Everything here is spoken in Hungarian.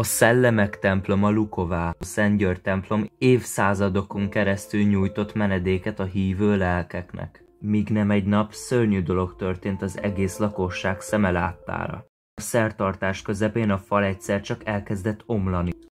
A Szellemek temploma Luková, a Szentgyörgy templom évszázadokon keresztül nyújtott menedéket a hívő lelkeknek. Míg nem egy nap szörnyű dolog történt az egész lakosság szeme láttára. A szertartás közepén a fal egyszer csak elkezdett omlani.